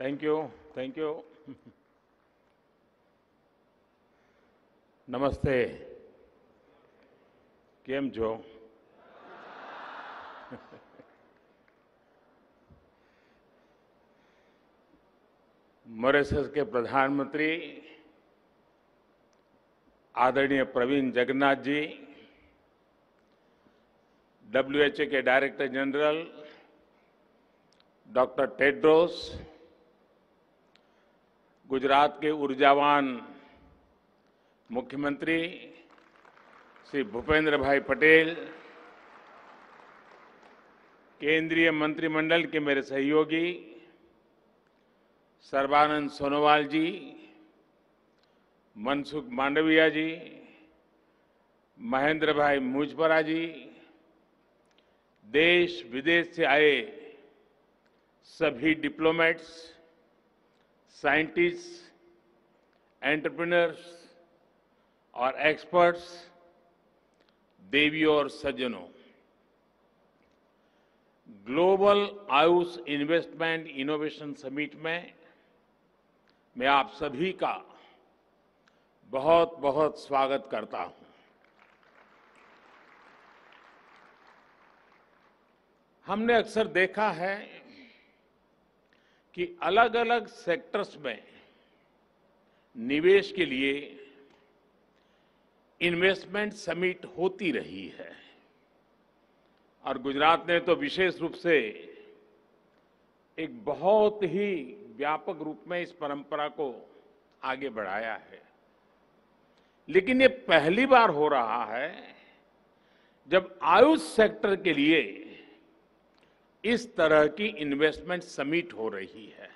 Thank you thank you नमस्ते केम जो Mauritius के प्रधानमंत्री आदरणीय प्रवीण जगन्नाथ जी डब्ल्यूएचओ के director general doctor Tedros Gujarat के ऊर्जावान मुख्यमंत्री श्री भूपेंद्र भाई पटेल केंद्रीय मंत्रिमंडल के मेरे सहयोगी सर्वानंद सोनोवाल जी मनसुख मांडविया जी महेंद्र भाई मुजपरा जी देश विदेश से आए सभी डिप्लोमेट्स साइंटिस्ट एंटरप्रिनर्स और एक्सपर्ट्स देवी और सज्जनों global Ayush investment innovation summit में मैं आप सभी का बहुत बहुत स्वागत करता हूं हमने अक्सर देखा है कि अलग अलग सेक्टर्स में निवेश के लिए इन्वेस्टमेंट समिट होती रही है और गुजरात ने तो विशेष रूप से एक बहुत ही व्यापक रूप में इस परंपरा को आगे बढ़ाया है लेकिन ये पहली बार हो रहा है जब आयुष सेक्टर के लिए इस तरह की इन्वेस्टमेंट समिट हो रही है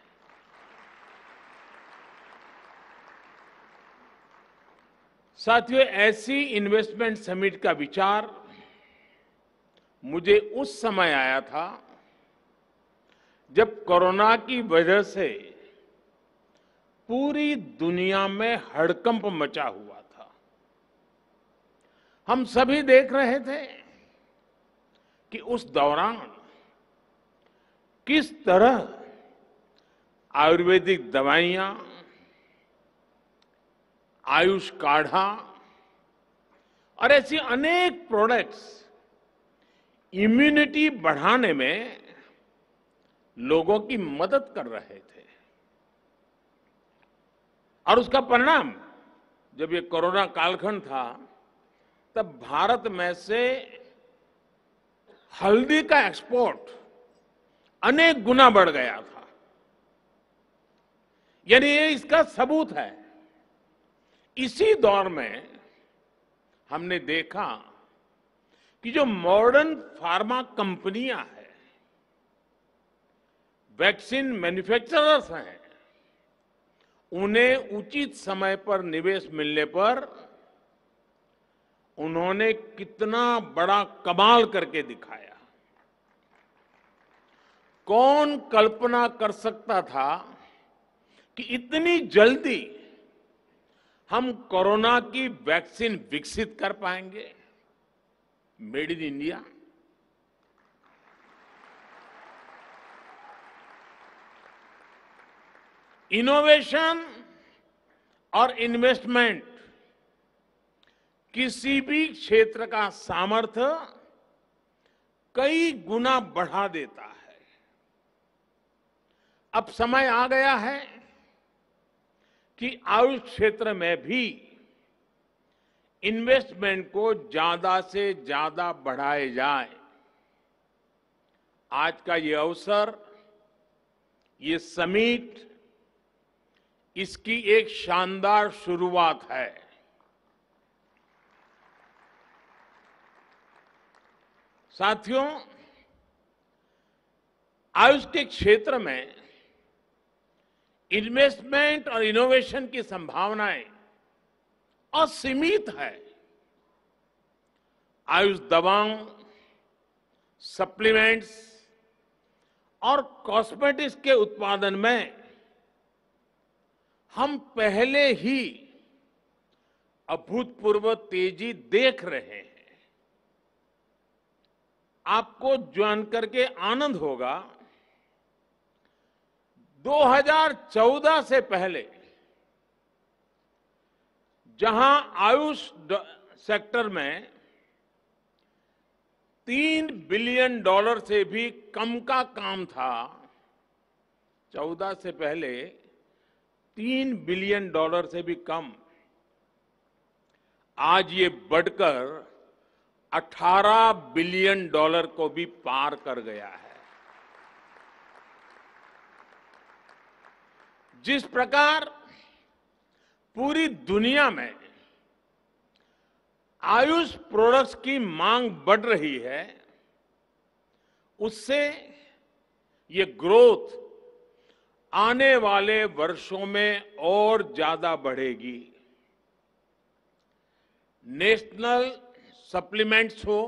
साथियों ऐसी इन्वेस्टमेंट समिट का विचार मुझे उस समय आया था जब कोरोना की वजह से पूरी दुनिया में हड़कंप मचा हुआ था हम सभी देख रहे थे कि उस दौरान किस तरह आयुर्वेदिक दवाइयां आयुष काढ़ा और ऐसी अनेक प्रोडक्ट्स इम्यूनिटी बढ़ाने में लोगों की मदद कर रहे थे और उसका परिणाम जब ये कोरोना कालखंड था तब भारत में से हल्दी का एक्सपोर्ट अनेक गुना बढ़ गया था यानी ये इसका सबूत है इसी दौर में हमने देखा कि जो मॉडर्न फार्मा कंपनियां हैं वैक्सीन मैन्युफैक्चरर्स हैं उन्हें उचित समय पर निवेश मिलने पर उन्होंने कितना बड़ा कमाल करके दिखाया कौन कल्पना कर सकता था कि इतनी जल्दी हम कोरोना की वैक्सीन विकसित कर पाएंगे मेड इन इंडिया इनोवेशन और इन्वेस्टमेंट किसी भी क्षेत्र का सामर्थ्य कई गुना बढ़ा देता है अब समय आ गया है कि आयुष क्षेत्र में भी इन्वेस्टमेंट को ज्यादा से ज्यादा बढ़ाए जाए आज का ये अवसर ये समिट इसकी एक शानदार शुरुआत है साथियों आयुष के क्षेत्र में इन्वेस्टमेंट और इनोवेशन की संभावनाएं असीमित है आयुष दवाओं सप्लीमेंट्स और कॉस्मेटिक्स के उत्पादन में हम पहले ही अभूतपूर्व तेजी देख रहे हैं आपको जानकर के आनंद होगा 2014 से पहले जहां आयुष सेक्टर में तीन बिलियन डॉलर से भी कम का काम था चौदह से पहले तीन बिलियन डॉलर से भी कम आज ये बढ़कर 18 बिलियन डॉलर को भी पार कर गया है जिस प्रकार पूरी दुनिया में आयुष प्रोडक्ट्स की मांग बढ़ रही है उससे ये ग्रोथ आने वाले वर्षों में और ज्यादा बढ़ेगी नेशनल सप्लीमेंट्स हो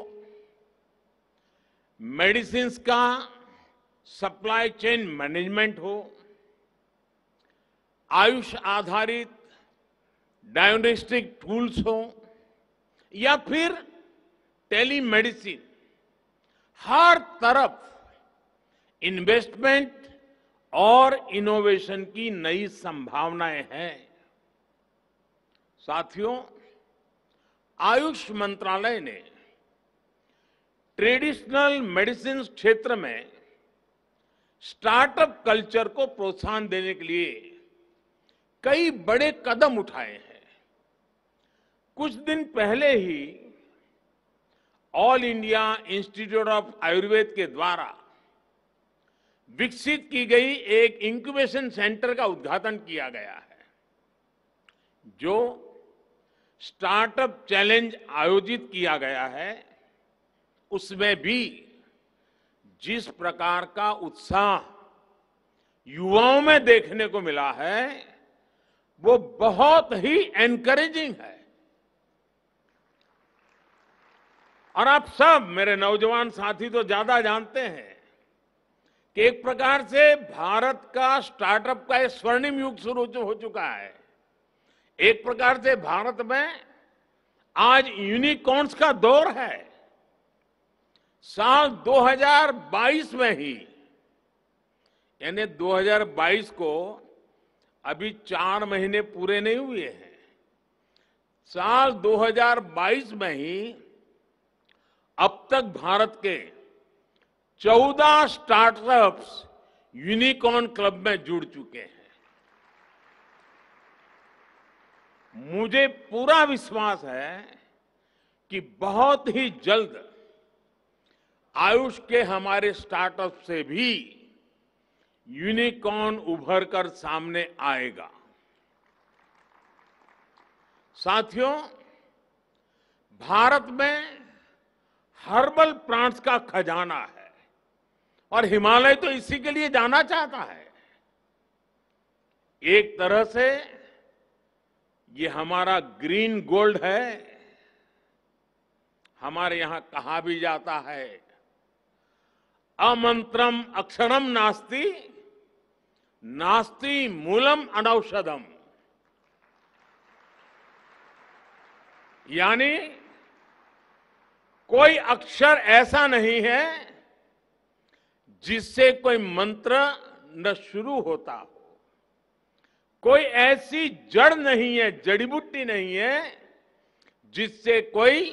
मेडिसिन का सप्लाई चेन मैनेजमेंट हो आयुष आधारित डायग्नोस्टिक टूल्स हो या फिर टेलीमेडिसिन हर तरफ इन्वेस्टमेंट और इनोवेशन की नई संभावनाएं हैं साथियों आयुष मंत्रालय ने ट्रेडिशनल मेडिसिन क्षेत्र में स्टार्टअप कल्चर को प्रोत्साहन देने के लिए कई बड़े कदम उठाए हैं कुछ दिन पहले ही All India Institute of Ayurveda के द्वारा विकसित की गई एक इंक्यूबेशन सेंटर का उद्घाटन किया गया है जो स्टार्टअप चैलेंज आयोजित किया गया है उसमें भी जिस प्रकार का उत्साह युवाओं में देखने को मिला है वो बहुत ही एनकरेजिंग है और आप सब मेरे नौजवान साथी तो ज्यादा जानते हैं कि एक प्रकार से भारत का स्टार्टअप का एक स्वर्णिम युग शुरू हो चुका है एक प्रकार से भारत में आज यूनिकॉर्न्स का दौर है साल 2022 में ही यानी 2022 को अभी चार महीने पूरे नहीं हुए हैं साल 2022 में ही अब तक भारत के 14 स्टार्टअप्स यूनिकॉर्न क्लब में जुड़ चुके हैं मुझे पूरा विश्वास है कि बहुत ही जल्द आयुष के हमारे स्टार्टअप से भी यूनिकॉर्न उभर कर सामने आएगा साथियों भारत में हर्बल प्लांट्स का खजाना है और हिमालय तो इसी के लिए जाना चाहता है एक तरह से ये हमारा ग्रीन गोल्ड है हमारे यहां कहा भी जाता है अमंत्रम अक्षरम नास्ती नास्ति मूलम अनौषधम यानी कोई अक्षर ऐसा नहीं है जिससे कोई मंत्र न शुरू होता हो कोई ऐसी जड़ नहीं है जड़ी बूटी नहीं है जिससे कोई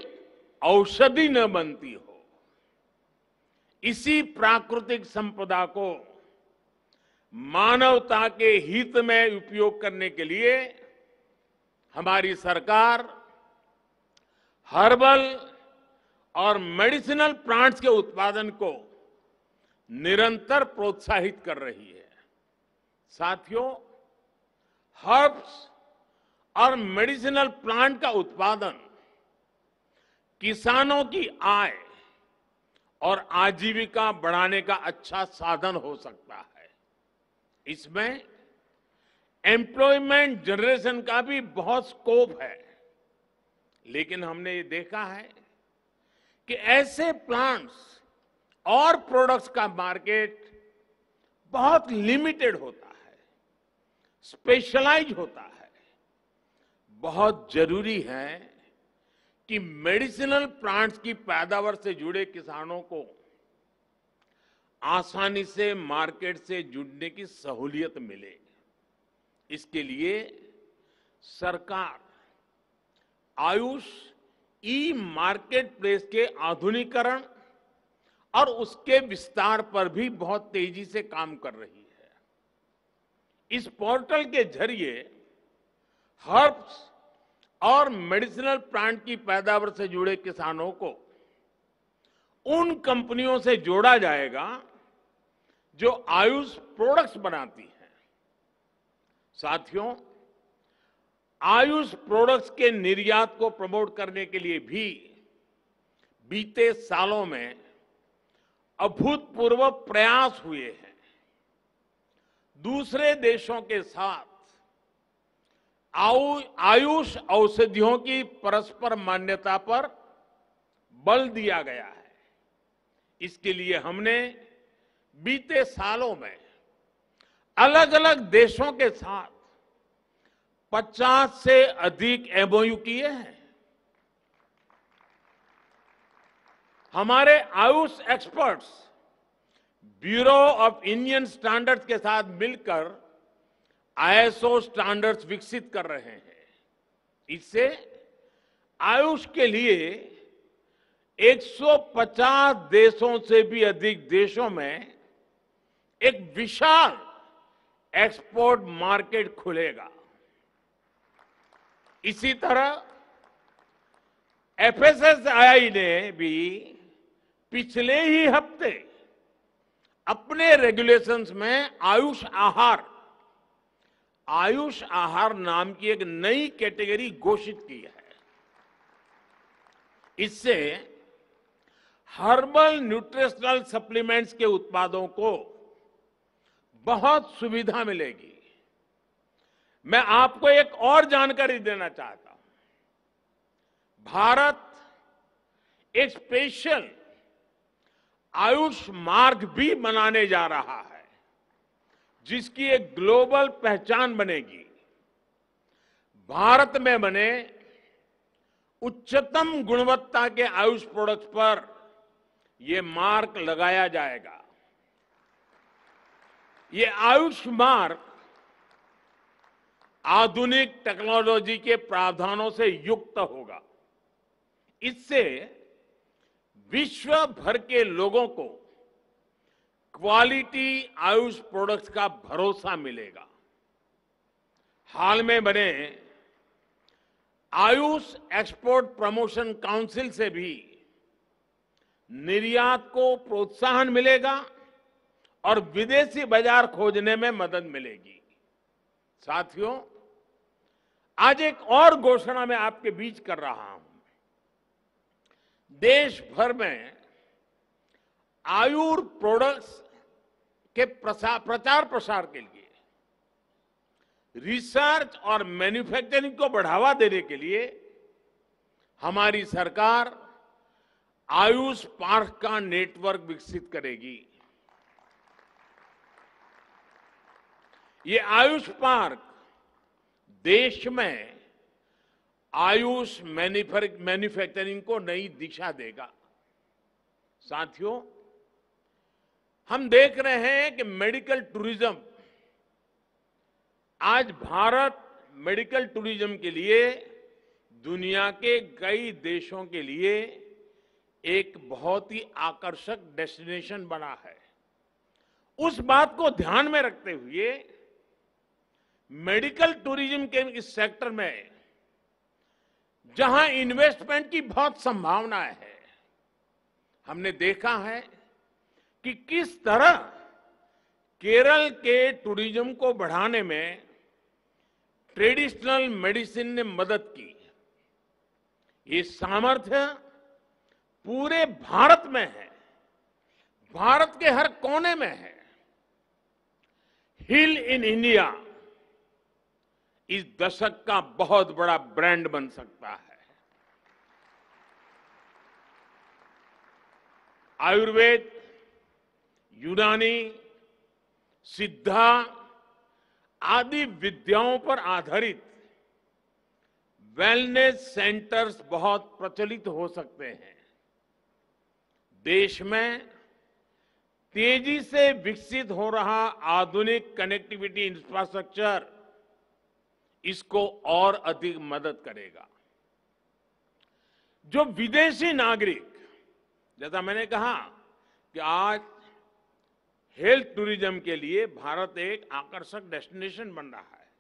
औषधि न बनती हो इसी प्राकृतिक संपदा को मानवता के हित में उपयोग करने के लिए हमारी सरकार हर्बल और मेडिसिनल प्लांट्स के उत्पादन को निरंतर प्रोत्साहित कर रही है साथियों हर्ब्स और मेडिसिनल प्लांट का उत्पादन किसानों की आय और आजीविका बढ़ाने का अच्छा साधन हो सकता है इसमें एम्प्लॉयमेंट जनरेशन का भी बहुत स्कोप है लेकिन हमने ये देखा है कि ऐसे प्लांट्स और प्रोडक्ट्स का मार्केट बहुत लिमिटेड होता है स्पेशलाइज होता है बहुत जरूरी है कि मेडिसिनल प्लांट्स की पैदावार से जुड़े किसानों को आसानी से मार्केट से जुड़ने की सहूलियत मिले इसके लिए सरकार आयुष ई मार्केट प्लेस के आधुनिकरण और उसके विस्तार पर भी बहुत तेजी से काम कर रही है इस पोर्टल के जरिए हर्ब्स और मेडिसिनल प्लांट की पैदावार से जुड़े किसानों को उन कंपनियों से जोड़ा जाएगा जो आयुष प्रोडक्ट्स बनाती है साथियों आयुष प्रोडक्ट्स के निर्यात को प्रमोट करने के लिए भी बीते सालों में अभूतपूर्व प्रयास हुए हैं दूसरे देशों के साथ आयुष औषधियों की परस्पर मान्यता पर बल दिया गया है इसके लिए हमने बीते सालों में अलग अलग देशों के साथ 50 से अधिक एमओयू किए हैं हमारे Ayush experts Bureau of Indian Standards के साथ मिलकर आईएसओ स्टैंडर्ड्स विकसित कर रहे हैं इससे आयुष के लिए 150 देशों से भी अधिक देशों में एक विशाल एक्सपोर्ट मार्केट खुलेगा इसी तरह एफएसएसआई ने भी पिछले ही हफ्ते अपने रेगुलेशंस में आयुष आहार आयुष आहार नाम की एक नई कैटेगरी घोषित की है इससे हर्बल न्यूट्रिशनल सप्लीमेंट्स के उत्पादों को बहुत सुविधा मिलेगी मैं आपको एक और जानकारी देना चाहता हूं भारत एक स्पेशल आयुष मार्ग भी बनाने जा रहा है जिसकी एक ग्लोबल पहचान बनेगी भारत में बने उच्चतम गुणवत्ता के आयुष प्रोडक्ट्स पर यह मार्क लगाया जाएगा ये आयुष मार्ग आधुनिक टेक्नोलॉजी के प्रावधानों से युक्त होगा इससे विश्व भर के लोगों को क्वालिटी आयुष प्रोडक्ट्स का भरोसा मिलेगा हाल में बने आयुष एक्सपोर्ट प्रमोशन काउंसिल से भी निर्यात को प्रोत्साहन मिलेगा और विदेशी बाजार खोजने में मदद मिलेगी साथियों आज एक और घोषणा मैं आपके बीच कर रहा हूं देश भर में आयुर प्रोडक्ट्स के प्रचार प्रसार के लिए रिसर्च और मैन्युफैक्चरिंग को बढ़ावा देने के लिए हमारी सरकार आयुष पार्क का नेटवर्क विकसित करेगी ये आयुष पार्क देश में आयुष मैन्युफैक्चरिंग को नई दिशा देगा साथियों हम देख रहे हैं कि मेडिकल टूरिज्म आज भारत मेडिकल टूरिज्म के लिए दुनिया के कई देशों के लिए एक बहुत ही आकर्षक डेस्टिनेशन बना है उस बात को ध्यान में रखते हुए मेडिकल टूरिज्म के इस सेक्टर में जहां इन्वेस्टमेंट की बहुत संभावना है हमने देखा है कि किस तरह केरल के टूरिज्म को बढ़ाने में ट्रेडिशनल मेडिसिन ने मदद की ये सामर्थ्य पूरे भारत में है भारत के हर कोने में है हिल इन इंडिया इस दशक का बहुत बड़ा ब्रांड बन सकता है आयुर्वेद यूनानी सिद्धा आदि विद्याओं पर आधारित वेलनेस सेंटर्स बहुत प्रचलित हो सकते हैं देश में तेजी से विकसित हो रहा आधुनिक कनेक्टिविटी इंफ्रास्ट्रक्चर इसको और अधिक मदद करेगा जो विदेशी नागरिक जैसा मैंने कहा कि आज हेल्थ टूरिज्म के लिए भारत एक आकर्षक डेस्टिनेशन बन रहा है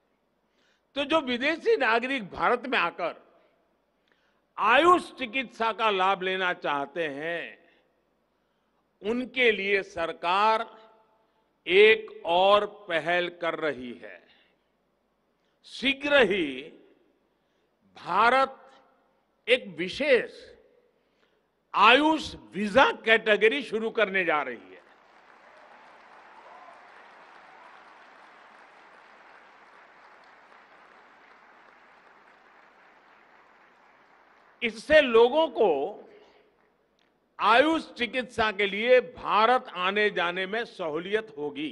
तो जो विदेशी नागरिक भारत में आकर आयुष चिकित्सा का लाभ लेना चाहते हैं उनके लिए सरकार एक और पहल कर रही है शीघ्र ही भारत एक विशेष आयुष वीजा कैटेगरी शुरू करने जा रही है इससे लोगों को आयुष चिकित्सा के लिए भारत आने जाने में सहूलियत होगी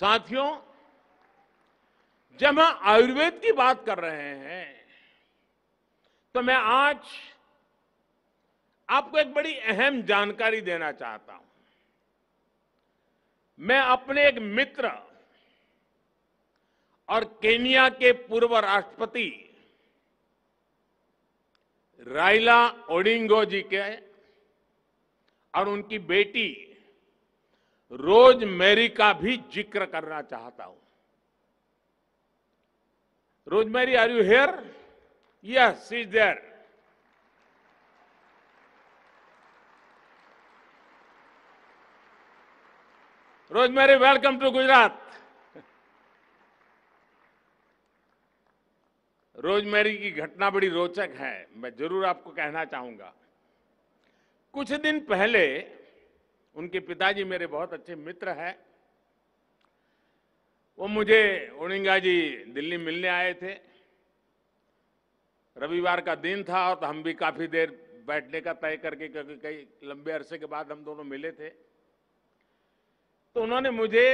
साथियों जब हम आयुर्वेद की बात कर रहे हैं तो मैं आज आपको एक बड़ी अहम जानकारी देना चाहता हूं मैं अपने एक मित्र और केनिया के पूर्व राष्ट्रपति राइला ओडिंगो जी के और उनकी बेटी रोज मेरी का भी जिक्र करना चाहता हूं Rosemary, are you here? Yes, she's there. Rosemary, welcome to Gujarat. Rosemary की घटना बड़ी रोचक है मैं जरूर आपको कहना चाहूंगा कुछ दिन पहले उनके पिताजी मेरे बहुत अच्छे मित्र हैं वो मुझे ओणिंगा जी दिल्ली मिलने आए थे रविवार का दिन था और तो हम भी काफ़ी देर बैठने का तय करके क्योंकि कई लंबे अरसे के बाद हम दोनों मिले थे तो उन्होंने मुझे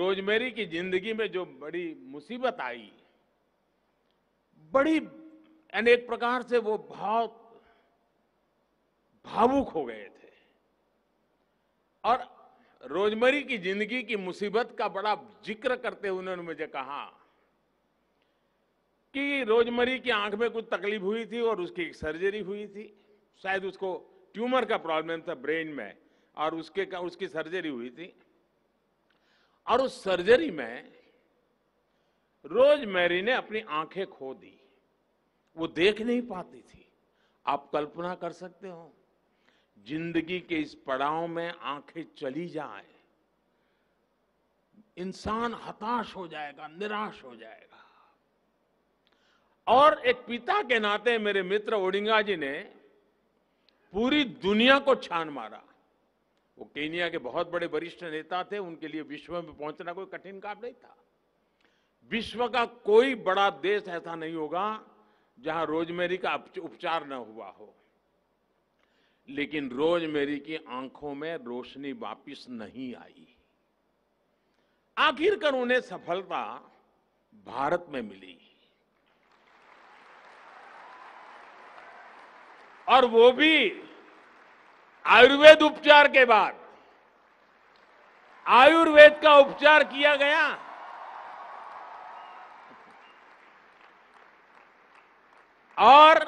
रोजमेरी की जिंदगी में जो बड़ी मुसीबत आई बड़ी अनेक प्रकार से वो बहुत भावुक हो गए थे और रोजमरी की जिंदगी की मुसीबत का बड़ा जिक्र करते हुए उन्होंने मुझे कहा कि रोजमरी की आंख में कुछ तकलीफ हुई थी और उसकी एक सर्जरी हुई थी शायद उसको ट्यूमर का प्रॉब्लम था ब्रेन में और उसके का उसकी सर्जरी हुई थी और उस सर्जरी में रोजमेरी ने अपनी आंखें खो दी वो देख नहीं पाती थी आप कल्पना कर सकते हो जिंदगी के इस पड़ाव में आंखें चली जाए इंसान हताश हो जाएगा निराश हो जाएगा और एक पिता के नाते मेरे मित्र ओडिंगा जी ने पूरी दुनिया को छान मारा वो केनिया के बहुत बड़े वरिष्ठ नेता थे उनके लिए विश्व में पहुंचना कोई कठिन काम नहीं था विश्व का कोई बड़ा देश ऐसा नहीं होगा जहां रोजमेरी का उपचार न हुआ हो लेकिन रोज मेरी की आंखों में रोशनी वापिस नहीं आई आखिरकार उन्हें सफलता भारत में मिली और वो भी आयुर्वेद उपचार के बाद आयुर्वेद का उपचार किया गया और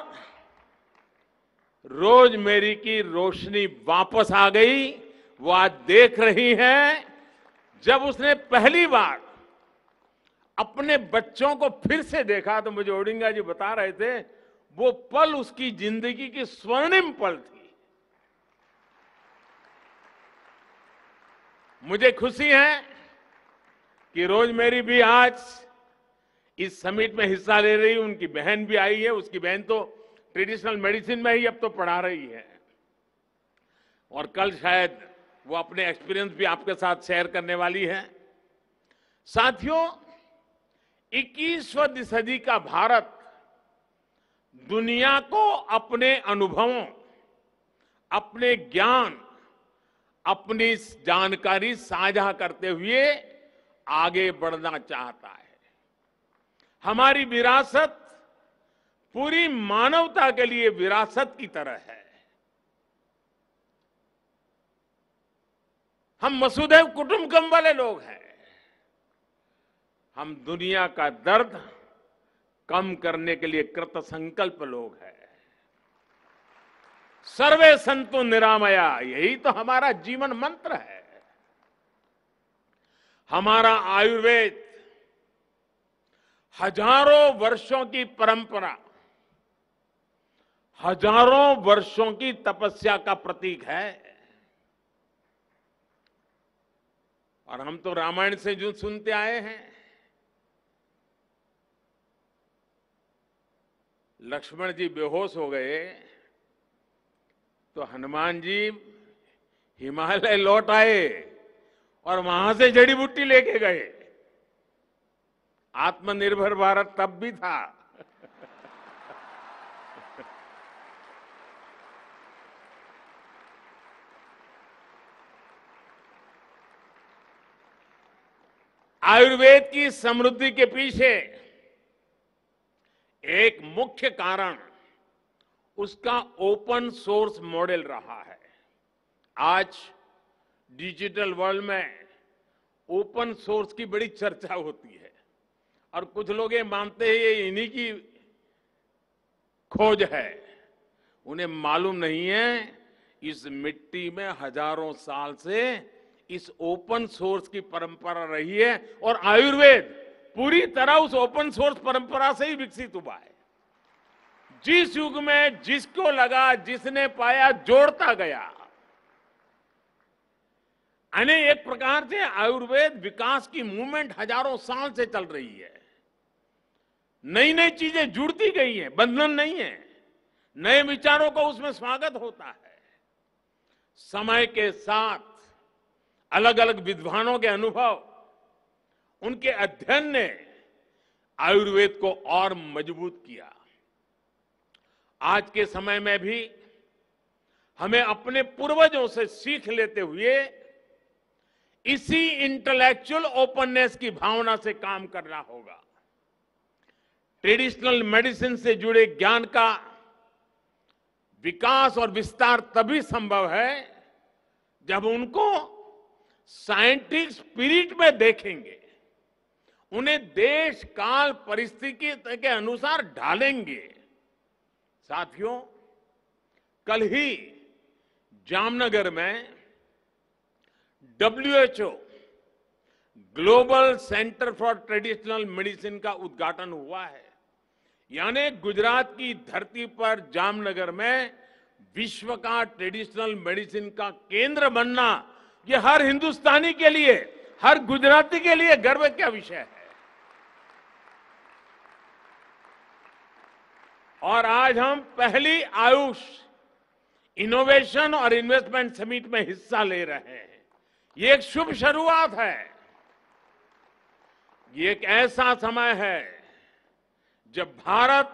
रोज मेरी की रोशनी वापस आ गई वो आज देख रही है जब उसने पहली बार अपने बच्चों को फिर से देखा तो मुझे ओडिंगा जी बता रहे थे वो पल उसकी जिंदगी की स्वर्णिम पल थी मुझे खुशी है कि रोज मेरी भी आज इस समिट में हिस्सा ले रही उनकी बहन भी आई है उसकी बहन तो ट्रेडिशनल मेडिसिन में ही अब तो पढ़ा रही है और कल शायद वो अपने एक्सपीरियंस भी आपके साथ शेयर करने वाली है साथियों 21वीं सदी का भारत दुनिया को अपने अनुभवों अपने ज्ञान अपनी जानकारी साझा करते हुए आगे बढ़ना चाहता है हमारी विरासत पूरी मानवता के लिए विरासत की तरह है हम वसुदेव कुटुंबकम वाले लोग हैं हम दुनिया का दर्द कम करने के लिए कृत संकल्प लोग हैं सर्वे संतु निरामया यही तो हमारा जीवन मंत्र है हमारा आयुर्वेद हजारों वर्षों की परंपरा हजारों वर्षों की तपस्या का प्रतीक है और हम तो रामायण से जो सुनते आए हैं लक्ष्मण जी बेहोश हो गए तो हनुमान जी हिमालय लौट आए और वहां से जड़ी बूटी लेके गए आत्मनिर्भर भारत तब भी था आयुर्वेद की समृद्धि के पीछे एक मुख्य कारण उसका ओपन सोर्स मॉडल रहा है आज डिजिटल वर्ल्ड में ओपन सोर्स की बड़ी चर्चा होती है और कुछ लोग ये मानते हैं ये इन्हीं की खोज है उन्हें मालूम नहीं है इस मिट्टी में हजारों साल से इस ओपन सोर्स की परंपरा रही है और आयुर्वेद पूरी तरह उस ओपन सोर्स परंपरा से ही विकसित हुआ है जिस युग में जिसको लगा जिसने पाया जोड़ता गया यानी एक प्रकार से आयुर्वेद विकास की मूवमेंट हजारों साल से चल रही है नई नई चीजें जुड़ती गई हैं बंधन नहीं है नए विचारों का उसमें स्वागत होता है समय के साथ अलग अलग विद्वानों के अनुभव उनके अध्ययन ने आयुर्वेद को और मजबूत किया आज के समय में भी हमें अपने पूर्वजों से सीख लेते हुए इसी इंटेलेक्चुअल ओपननेस की भावना से काम करना होगा ट्रेडिशनल मेडिसिन से जुड़े ज्ञान का विकास और विस्तार तभी संभव है जब उनको साइंटिफिक स्पिरिट में देखेंगे उन्हें देश काल परिस्थिति के अनुसार ढालेंगे साथियों कल ही जामनगर में WHO global centre for traditional medicine का उद्घाटन हुआ है यानी गुजरात की धरती पर जामनगर में विश्व का ट्रेडिशनल मेडिसिन का केंद्र बनना ये हर हिंदुस्तानी के लिए हर गुजराती के लिए गर्व का विषय है और आज हम पहली आयुष इनोवेशन और इन्वेस्टमेंट समिट में हिस्सा ले रहे हैं ये एक शुभ शुरुआत है ये एक ऐसा समय है जब भारत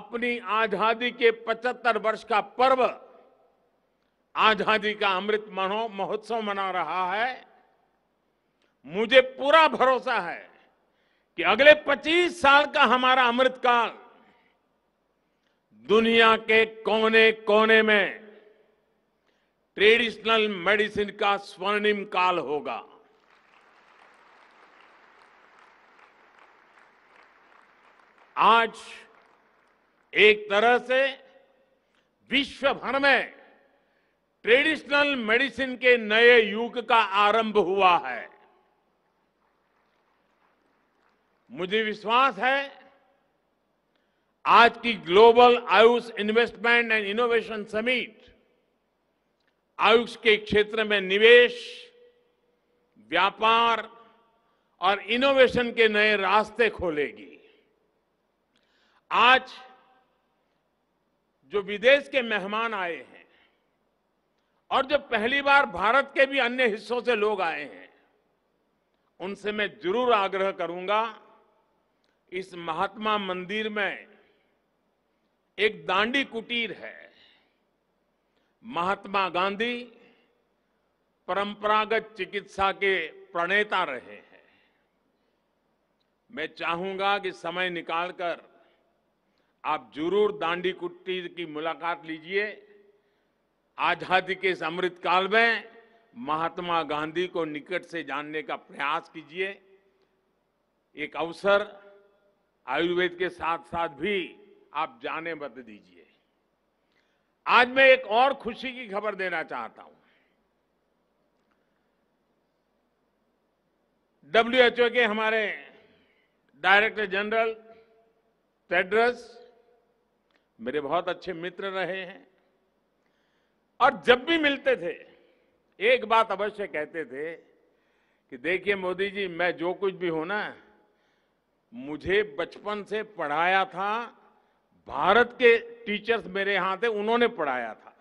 अपनी आजादी के 75 वर्ष का पर्व आजादी का अमृत मनो महोत्सव मना रहा है मुझे पूरा भरोसा है कि अगले 25 साल का हमारा अमृतकाल दुनिया के कोने कोने में ट्रेडिशनल मेडिसिन का स्वर्णिम काल होगा आज एक तरह से विश्व भर में ट्रेडिशनल मेडिसिन के नए युग का आरंभ हुआ है मुझे विश्वास है आज की global Ayush investment and innovation summit Ayush के क्षेत्र में निवेश व्यापार और इनोवेशन के नए रास्ते खोलेगी आज जो विदेश के मेहमान आए हैं और जो पहली बार भारत के भी अन्य हिस्सों से लोग आए हैं उनसे मैं जरूर आग्रह करूंगा इस महात्मा मंदिर में एक दांडी कुटीर है महात्मा गांधी परंपरागत चिकित्सा के प्रणेता रहे हैं मैं चाहूंगा कि समय निकालकर आप जरूर दांडी कुटीर की मुलाकात लीजिए आजादी के इस अमृत काल में महात्मा गांधी को निकट से जानने का प्रयास कीजिए एक अवसर आयुर्वेद के साथ साथ भी आप जाने मत दीजिए आज मैं एक और खुशी की खबर देना चाहता हूं डब्ल्यूएचओ के हमारे डायरेक्टर जनरल टेड्रस मेरे बहुत अच्छे मित्र रहे हैं और जब भी मिलते थे एक बात अवश्य कहते थे कि देखिए मोदी जी मैं जो कुछ भी हूं ना मुझे बचपन से पढ़ाया था भारत के टीचर्स मेरे यहां थे उन्होंने पढ़ाया था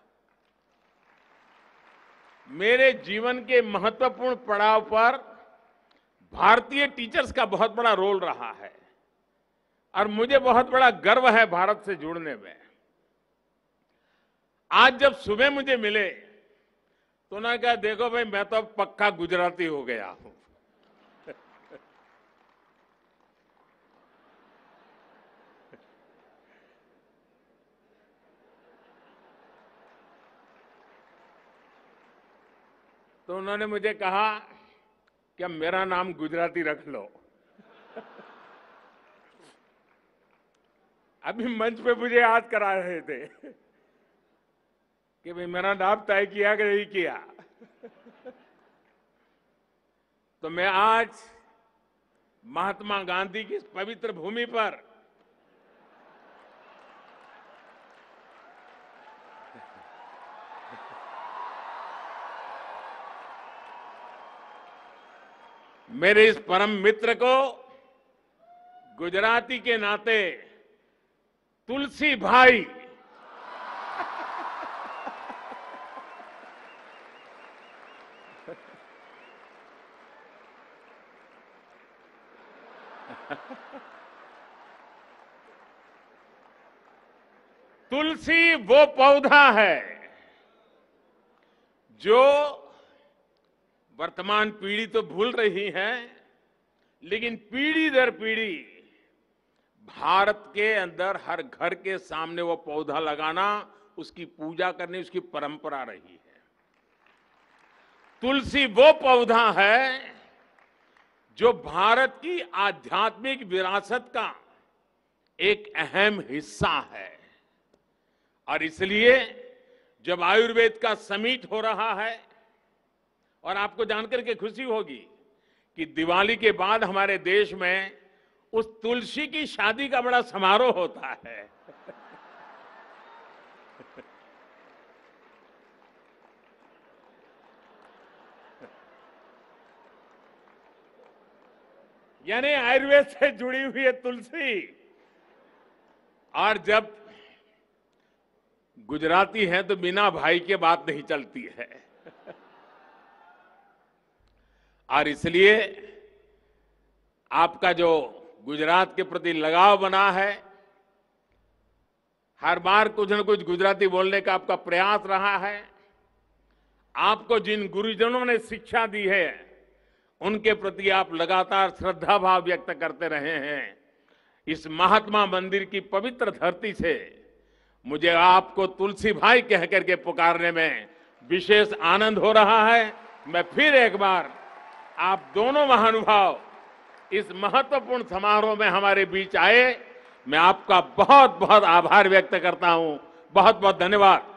मेरे जीवन के महत्वपूर्ण पड़ाव पर भारतीय टीचर्स का बहुत बड़ा रोल रहा है और मुझे बहुत बड़ा गर्व है भारत से जुड़ने में आज जब सुबह मुझे मिले तो ना क्या देखो भाई मैं तो अब पक्का गुजराती हो गया हूं तो उन्होंने मुझे कहा कि मेरा नाम गुजराती रख लो अभी मंच पे मुझे याद करा रहे थे कि भाई मेरा नाम तय किया कि नहीं किया तो मैं आज महात्मा गांधी की इस पवित्र भूमि पर मेरे इस परम मित्र को गुजराती के नाते तुलसी भाई ही वो पौधा है जो वर्तमान पीढ़ी तो भूल रही है लेकिन पीढ़ी दर पीढ़ी भारत के अंदर हर घर के सामने वो पौधा लगाना उसकी पूजा करनी उसकी परंपरा रही है तुलसी वो पौधा है जो भारत की आध्यात्मिक विरासत का एक अहम हिस्सा है और इसलिए जब आयुर्वेद का समीट हो रहा है और आपको जानकर के खुशी होगी कि दिवाली के बाद हमारे देश में उस तुलसी की शादी का बड़ा समारोह होता है यानी आयुर्वेद से जुड़ी हुई है तुलसी और जब गुजराती है तो बिना भाई के बात नहीं चलती है और इसलिए आपका जो गुजरात के प्रति लगाव बना है हर बार कुछ न कुछ गुजराती बोलने का आपका प्रयास रहा है आपको जिन गुरुजनों ने शिक्षा दी है उनके प्रति आप लगातार श्रद्धा भाव व्यक्त करते रहे हैं इस महात्मा मंदिर की पवित्र धरती से मुझे आपको तुलसी भाई कहकर के पुकारने में विशेष आनंद हो रहा है मैं फिर एक बार आप दोनों महानुभाव इस महत्वपूर्ण समारोह में हमारे बीच आए मैं आपका बहुत बहुत आभार व्यक्त करता हूं बहुत बहुत धन्यवाद